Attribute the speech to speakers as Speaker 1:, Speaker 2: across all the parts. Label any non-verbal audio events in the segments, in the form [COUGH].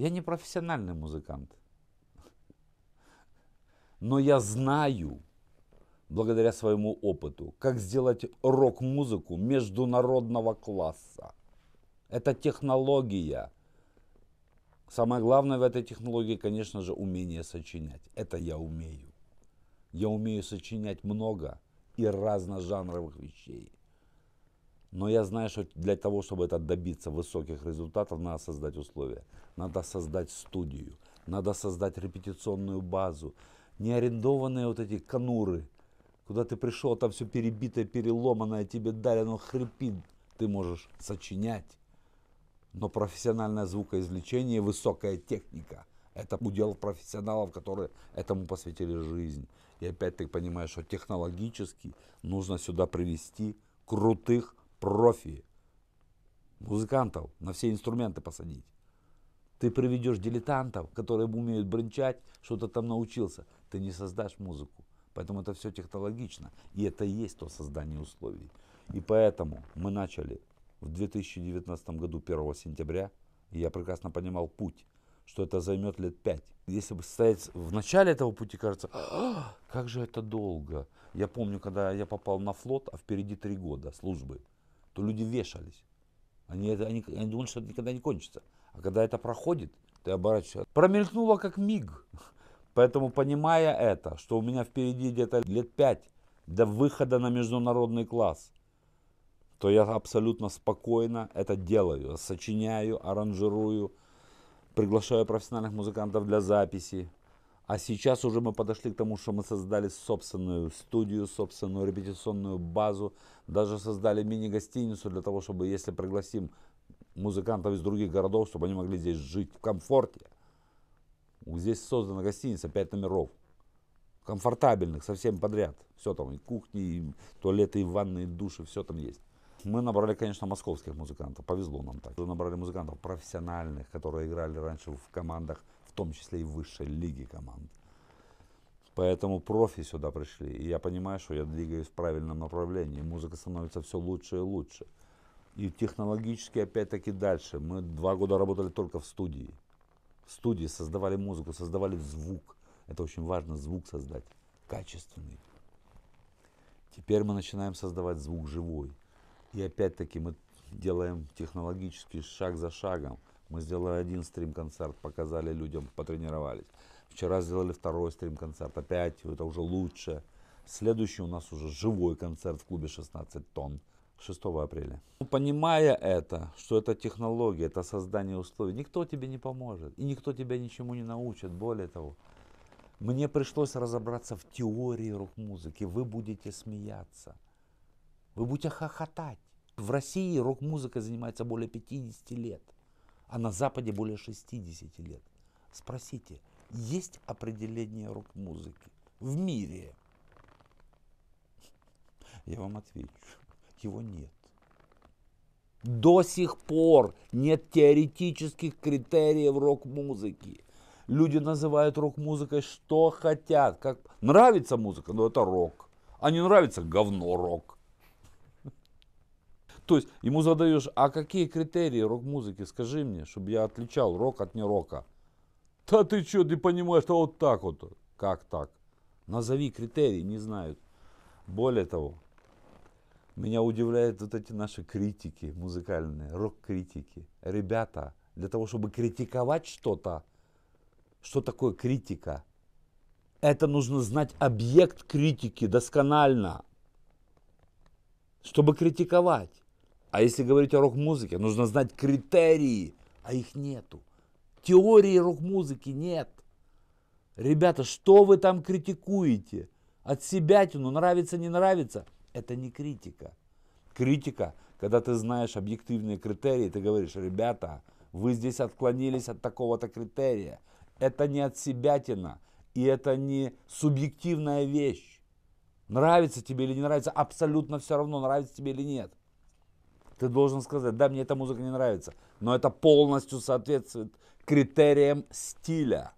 Speaker 1: Я не профессиональный музыкант. Но я знаю, благодаря своему опыту, как сделать рок-музыку международного класса. Это технология. Самое главное в этой технологии, конечно же, умение сочинять. Это я умею. Я умею сочинять много и разножанровых вещей. Но я знаю, что для того, чтобы это добиться высоких результатов, надо создать условия. Надо создать студию, надо создать репетиционную базу. Не арендованные вот эти конуры, куда ты пришел, там все перебитое, переломанное, тебе дали, оно хрипит. Ты можешь сочинять. Но профессиональное звукоизвлечение, высокая техника – это удел профессионалов, которые этому посвятили жизнь. И опять ты понимаешь, что технологически нужно сюда привести крутых профи, музыкантов на все инструменты посадить. Ты приведешь дилетантов, которые умеют бренчать, что-то там научился. Ты не создашь музыку. Поэтому это все технологично. И это и есть то создание условий. И поэтому мы начали в 2019 году, 1 сентября. И я прекрасно понимал путь, что это займет лет пять. Если бы стоять в начале этого пути, кажется, «А, как же это долго. Я помню, когда я попал на флот, а впереди три года службы то люди вешались. Они, это, они, они думали, что это никогда не кончится. А когда это проходит, ты оборачиваешься. Промелькнуло как миг. [LAUGHS] Поэтому, понимая это, что у меня впереди где-то лет пять до выхода на международный класс, то я абсолютно спокойно это делаю, сочиняю, аранжирую, приглашаю профессиональных музыкантов для записи, а сейчас уже мы подошли к тому, что мы создали собственную студию, собственную репетиционную базу, даже создали мини-гостиницу для того, чтобы, если пригласим музыкантов из других городов, чтобы они могли здесь жить в комфорте. Здесь создана гостиница, пять номеров, комфортабельных, совсем подряд. Все там, и кухни, и туалеты, и ванны, и души, все там есть. Мы набрали, конечно, московских музыкантов, повезло нам так. Мы набрали музыкантов профессиональных, которые играли раньше в командах в том числе и высшей лиги команд. Поэтому профи сюда пришли, и я понимаю, что я двигаюсь в правильном направлении. Музыка становится все лучше и лучше. И технологически опять-таки дальше. Мы два года работали только в студии. В студии создавали музыку, создавали звук. Это очень важно, звук создать качественный. Теперь мы начинаем создавать звук живой. И опять-таки мы делаем технологический шаг за шагом – мы сделали один стрим-концерт, показали людям, потренировались. Вчера сделали второй стрим-концерт, опять это уже лучше. Следующий у нас уже живой концерт в клубе 16 тонн 6 апреля. Ну, понимая это, что это технология, это создание условий, никто тебе не поможет. И никто тебя ничему не научит. Более того, мне пришлось разобраться в теории рок-музыки. Вы будете смеяться. Вы будете хохотать. В России рок-музыка занимается более 50 лет а на Западе более 60 лет. Спросите, есть определение рок-музыки в мире? Я вам отвечу, его нет. До сих пор нет теоретических критериев рок-музыки. Люди называют рок-музыкой что хотят. Как... Нравится музыка, но ну, это рок. А не нравится говно рок. То есть ему задаешь, а какие критерии рок-музыки, скажи мне, чтобы я отличал рок от не рока. Да ты что, ты понимаешь, что вот так вот. Как так? Назови критерии, не знают. Более того, меня удивляют вот эти наши критики музыкальные, рок-критики. Ребята, для того, чтобы критиковать что-то, что такое критика? Это нужно знать объект критики досконально, чтобы критиковать. А если говорить о рок-музыке, нужно знать критерии, а их нету. Теории рок-музыки нет. Ребята, что вы там критикуете? От себя тяну, нравится, не нравится. Это не критика. Критика, когда ты знаешь объективные критерии, ты говоришь, ребята, вы здесь отклонились от такого-то критерия. Это не от себятина, и это не субъективная вещь. Нравится тебе или не нравится, абсолютно все равно, нравится тебе или нет. Ты должен сказать, да, мне эта музыка не нравится, но это полностью соответствует критериям стиля.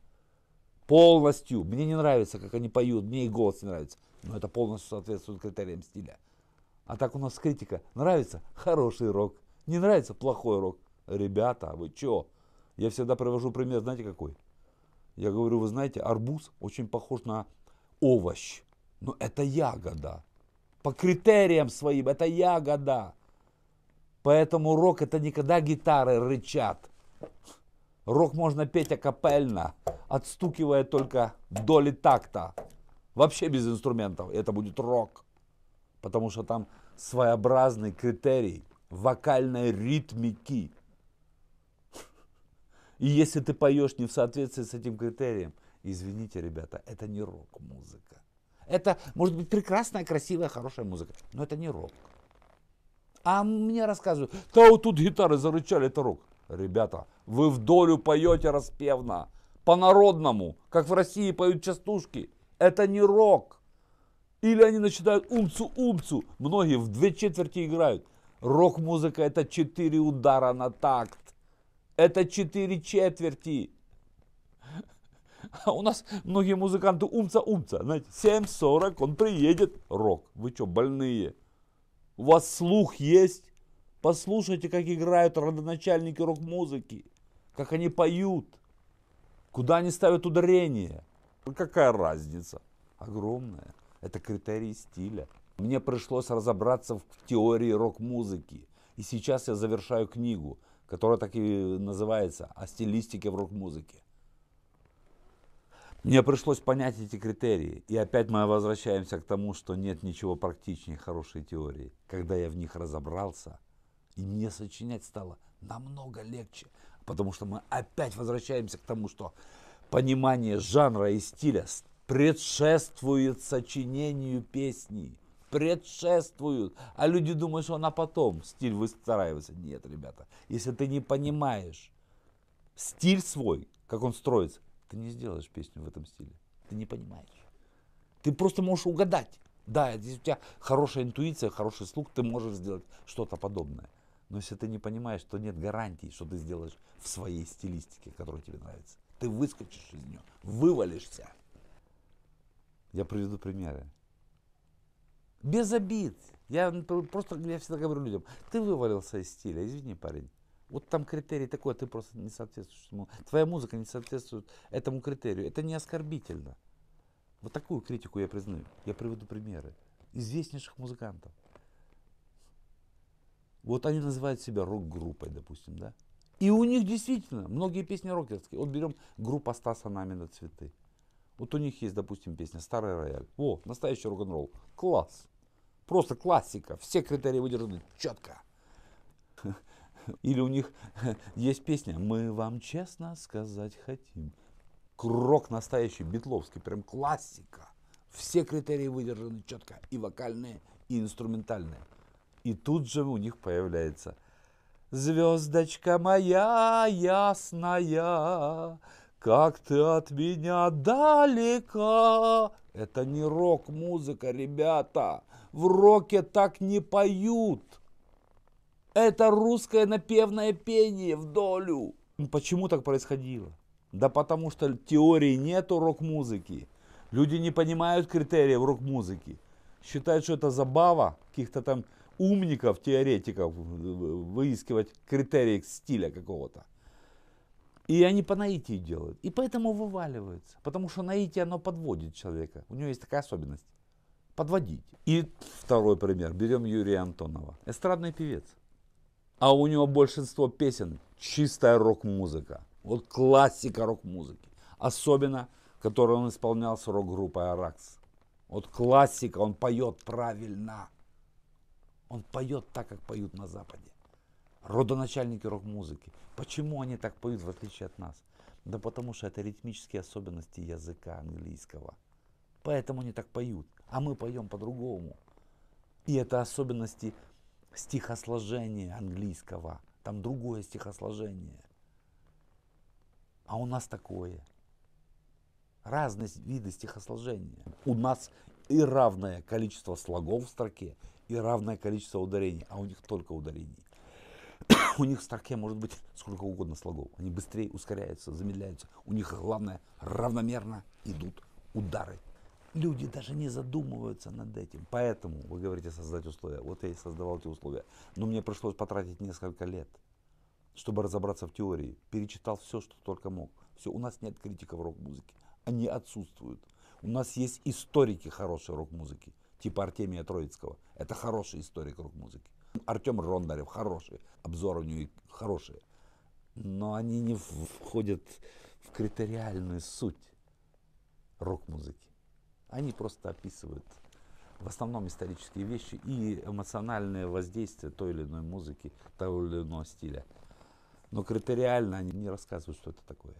Speaker 1: Полностью. Мне не нравится, как они поют, мне и голос не нравится, но это полностью соответствует критериям стиля. А так у нас критика. Нравится хороший рок, не нравится плохой рок. Ребята, вы чё? Я всегда привожу пример, знаете какой? Я говорю, вы знаете, арбуз очень похож на овощ, но это ягода. По критериям своим это ягода. Поэтому рок это никогда гитары рычат. Рок можно петь акапельно, отстукивая только доли такта. Вообще без инструментов. Это будет рок. Потому что там своеобразный критерий вокальной ритмики. И если ты поешь не в соответствии с этим критерием, извините, ребята, это не рок-музыка. Это может быть прекрасная, красивая, хорошая музыка, но это не рок. А мне рассказывают, да вот тут гитары зарычали, это рок. Ребята, вы в долю поете распевно, по-народному, как в России поют частушки. Это не рок. Или они начинают умцу-умцу. Многие в две четверти играют. Рок-музыка это четыре удара на такт. Это четыре четверти. А у нас многие музыканты умца-умца. Знаете, 7.40, он приедет, рок. Вы что, больные? У вас слух есть? Послушайте, как играют родоначальники рок-музыки, как они поют, куда они ставят ударение. Какая разница? Огромная. Это критерии стиля. Мне пришлось разобраться в теории рок-музыки. И сейчас я завершаю книгу, которая так и называется «О стилистике в рок-музыке». Мне пришлось понять эти критерии, и опять мы возвращаемся к тому, что нет ничего практичнее хорошей теории. Когда я в них разобрался, и мне сочинять стало намного легче, потому что мы опять возвращаемся к тому, что понимание жанра и стиля предшествует сочинению песни. Предшествуют. А люди думают, что она потом стиль выстраивается. Нет, ребята, если ты не понимаешь стиль свой, как он строится, ты не сделаешь песню в этом стиле. Ты не понимаешь. Ты просто можешь угадать. Да, здесь у тебя хорошая интуиция, хороший слух, ты можешь сделать что-то подобное. Но если ты не понимаешь, то нет гарантии, что ты сделаешь в своей стилистике, которая тебе нравится. Ты выскочишь из нее, вывалишься. Я приведу примеры. Без обид. Я просто я всегда говорю людям, ты вывалился из стиля, извини, парень. Вот там критерий такой, а ты просто не соответствуешь ему. Твоя музыка не соответствует этому критерию. Это не оскорбительно. Вот такую критику я признаю. Я приведу примеры известнейших музыкантов. Вот они называют себя рок-группой, допустим, да? И у них действительно многие песни рокерские. Вот берем группа Стаса Намина «Цветы». Вот у них есть, допустим, песня «Старый рояль». О, настоящий рок-н-ролл. Класс. Просто классика. Все критерии выдержаны четко. [LAUGHS] Или у них [LAUGHS] есть песня «Мы вам честно сказать хотим». Крок настоящий, битловский, прям классика. Все критерии выдержаны четко, и вокальные, и инструментальные. И тут же у них появляется «Звездочка моя ясная, как ты от меня далеко Это не рок-музыка, ребята. В роке так не поют. Это русское напевное пение в долю. Ну, почему так происходило? Да потому что теории нету рок-музыки. Люди не понимают критериев рок-музыки. Считают, что это забава каких-то там умников, теоретиков выискивать критерии стиля какого-то. И они по наитию делают. И поэтому вываливаются. Потому что наитие, оно подводит человека. У него есть такая особенность. Подводить. И второй пример. Берем Юрия Антонова. Эстрадный певец а у него большинство песен чистая рок-музыка. Вот классика рок-музыки. Особенно, которую он исполнял с рок-группой «Аракс». Вот классика, он поет правильно. Он поет так, как поют на Западе. Родоначальники рок-музыки. Почему они так поют, в отличие от нас? Да потому что это ритмические особенности языка английского. Поэтому они так поют. А мы поем по-другому. И это особенности стихосложение английского. Там другое стихосложение. А у нас такое. Разные виды стихосложения. У нас и равное количество слогов в строке, и равное количество ударений, а у них только ударений. [COUGHS] у них в строке может быть сколько угодно слогов. Они быстрее ускоряются, замедляются. У них главное равномерно идут удары люди даже не задумываются над этим. Поэтому вы говорите создать условия. Вот я и создавал эти условия. Но мне пришлось потратить несколько лет, чтобы разобраться в теории. Перечитал все, что только мог. Все, у нас нет критиков рок-музыки. Они отсутствуют. У нас есть историки хорошей рок-музыки, типа Артемия Троицкого. Это хороший историк рок-музыки. Артем Рондарев хороший, обзоры у него хорошие. Но они не входят в критериальную суть рок-музыки. Они просто описывают в основном исторические вещи и эмоциональное воздействие той или иной музыки, того или иного стиля. Но критериально они не рассказывают, что это такое.